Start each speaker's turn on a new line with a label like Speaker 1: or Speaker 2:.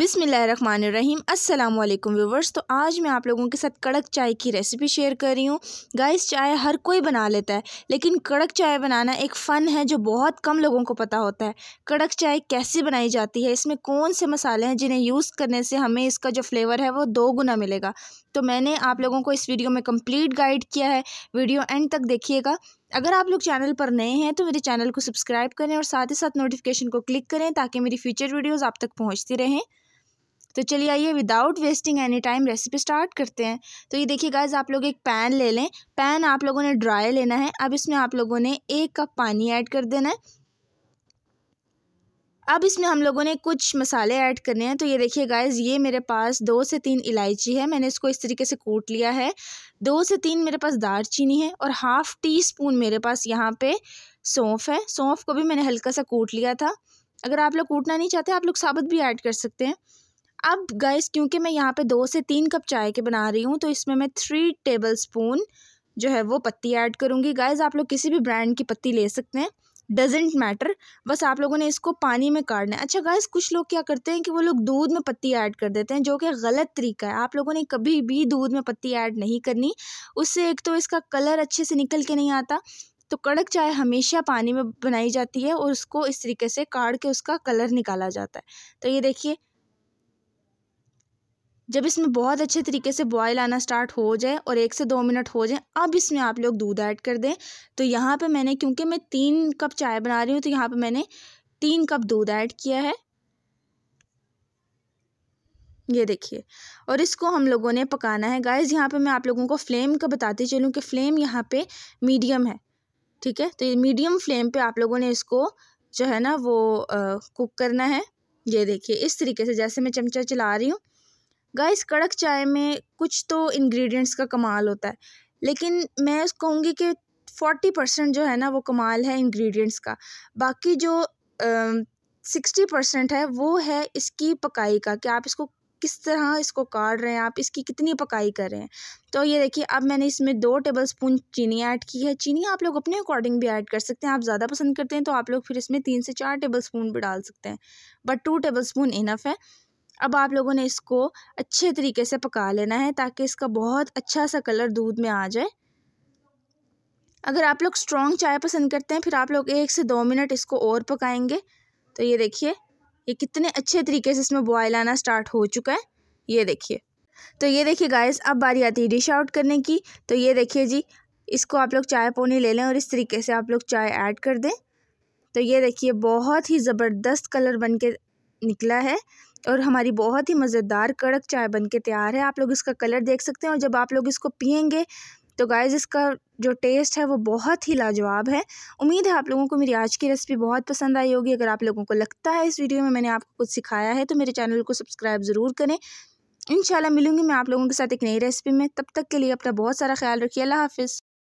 Speaker 1: बिसमीम अस्सलाम वालेकुम व्यूवर्स तो आज मैं आप लोगों के साथ कड़क चाय की रेसिपी शेयर कर रही हूँ गाइस चाय हर कोई बना लेता है लेकिन कड़क चाय बनाना एक फ़न है जो बहुत कम लोगों को पता होता है कड़क चाय कैसे बनाई जाती है इसमें कौन से मसाले हैं जिन्हें यूज़ करने से हमें इसका जो फ्लेवर है वो दो गुना मिलेगा तो मैंने आप लोगों को इस वीडियो में कम्प्लीट गाइड किया है वीडियो एंड तक देखिएगा अगर आप लोग चैनल पर नए हैं तो मेरे चैनल को सब्सक्राइब करें और साथ ही साथ नोटिफिकेशन को क्लिक करें ताकि मेरी फ्यूचर वीडियोज़ आप तक पहुँचती रहें तो चलिए आइए without wasting any time recipe start करते हैं तो ये देखिए गाइज आप लोग एक पैन ले लें पैन आप लोगों ने ड्राई लेना है अब इसमें आप लोगों ने एक कप पानी ऐड कर देना है अब इसमें हम लोगों ने कुछ मसाले ऐड करने हैं तो ये देखिए गाइज ये मेरे पास दो से तीन इलायची है मैंने इसको इस तरीके से कूट लिया है दो से तीन मेरे पास दार चीनी है और हाफ़ टी स्पून मेरे पास यहाँ पे सौंफ है सौंफ को भी मैंने हल्का सा कूट लिया था अगर आप लोग कूटना नहीं चाहते आप लोग साबुत भी ऐड कर सकते हैं अब गैस क्योंकि मैं यहाँ पे दो से तीन कप चाय के बना रही हूँ तो इसमें मैं थ्री टेबल स्पून जो है वो पत्ती ऐड करूँगी गैस आप लोग किसी भी ब्रांड की पत्ती ले सकते हैं डजेंट मैटर बस आप लोगों ने इसको पानी में काटना है अच्छा गैस कुछ लोग क्या करते हैं कि वो लोग दूध में पत्ती ऐड कर देते हैं जो कि गलत तरीका है आप लोगों ने कभी भी दूध में पत्ती ऐड नहीं करनी उससे एक तो इसका कलर अच्छे से निकल के नहीं आता तो कड़क चाय हमेशा पानी में बनाई जाती है और उसको इस तरीके से काढ़ के उसका कलर निकाला जाता है तो ये देखिए जब इसमें बहुत अच्छे तरीके से बॉयल आना स्टार्ट हो जाए और एक से दो मिनट हो जाए अब इसमें आप लोग दूध ऐड कर दें तो यहाँ पे मैंने क्योंकि मैं तीन कप चाय बना रही हूँ तो यहाँ पे मैंने तीन कप दूध ऐड किया है ये देखिए और इसको हम लोगों ने पकाना है गाइस यहाँ पे मैं आप लोगों को फ्लेम का बताती चलूँ कि फ्लेम यहाँ पे मीडियम है ठीक है तो ये मीडियम फ्लेम पे आप लोगों ने इसको जो है ना वो आ, कुक करना है ये देखिए इस तरीके से जैसे मैं चमचा चला रही हूँ गाइस कड़क चाय में कुछ तो इंग्रेडिएंट्स का कमाल होता है लेकिन मैं कहूँगी कि फोर्टी परसेंट जो है ना वो कमाल है इंग्रेडिएंट्स का बाकी जो सिक्सटी परसेंट है वो है इसकी पकाई का कि आप इसको किस तरह इसको काट रहे हैं आप इसकी कितनी पकाई कर रहे हैं तो ये देखिए अब मैंने इसमें दो टेबल स्पून चीनी ऐड की है चीनी आप लोग अपने अकॉर्डिंग भी ऐड कर सकते हैं आप ज़्यादा पसंद करते हैं तो आप लोग फिर इसमें तीन से चार टेबल स्पून भी डाल सकते हैं but two tablespoon enough है अब आप लोगों ने इसको अच्छे तरीके से पका लेना है ताकि इसका बहुत अच्छा सा कलर दूध में आ जाए अगर आप लोग स्ट्रॉन्ग चाय पसंद करते हैं फिर आप लोग एक से दो मिनट इसको और पकाएंगे तो ये देखिए ये कितने अच्छे तरीके से इसमें बॉयल आना स्टार्ट हो चुका है ये देखिए तो ये देखिए गायस अब बारी आती है डिश आउट करने की तो ये देखिए जी इसको आप लोग चाय पोनी ले लें और इस तरीके से आप लोग चाय ऐड कर दें तो ये देखिए बहुत ही ज़बरदस्त कलर बन के निकला है और हमारी बहुत ही मज़ेदार कड़क चाय बन के तैयार है आप लोग इसका कलर देख सकते हैं और जब आप लोग इसको पियेंगे तो गाइज़ इसका जो टेस्ट है वो बहुत ही लाजवाब है उम्मीद है आप लोगों को मेरी आज की रेसिपी बहुत पसंद आई होगी अगर आप लोगों को लगता है इस वीडियो में मैंने आपको कुछ सिखाया है तो मेरे चैनल को सब्सक्राइब ज़रूर करें इन मिलूँगी मैं आप लोगों के साथ एक नई रेसिपी में तब तक के लिए अपना बहुत सारा ख्याल रखिए अल्लाह हाफिज़